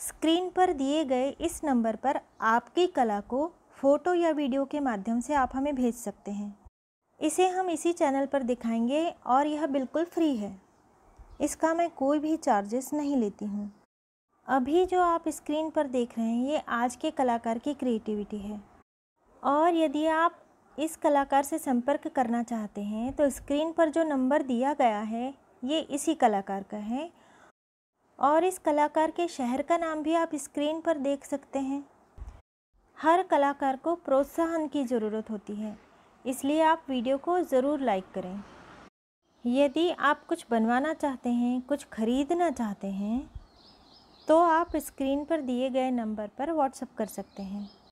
screen पर दिए गए इस नंबर पर आपकी कला को फ़ोटो या वीडियो के माध्यम से आप हमें भेज सकते हैं इसे हम इसी चैनल पर दिखाएंगे और यह बिल्कुल फ्री है इसका मैं कोई भी चार्जेस नहीं लेती हूँ अभी जो आप स्क्रीन पर देख रहे हैं ये आज के कलाकार की क्रिएटिविटी है और यदि आप इस कलाकार से संपर्क करना चाहते हैं तो स्क्रीन पर जो नंबर दिया गया है ये इसी कलाकार का है और इस कलाकार के शहर का नाम भी आप स्क्रीन पर देख सकते हैं हर कलाकार को प्रोत्साहन की ज़रूरत होती है इसलिए आप वीडियो को ज़रूर लाइक करें यदि आप कुछ बनवाना चाहते हैं कुछ खरीदना चाहते हैं तो आप स्क्रीन पर दिए गए नंबर पर व्हाट्सअप कर सकते हैं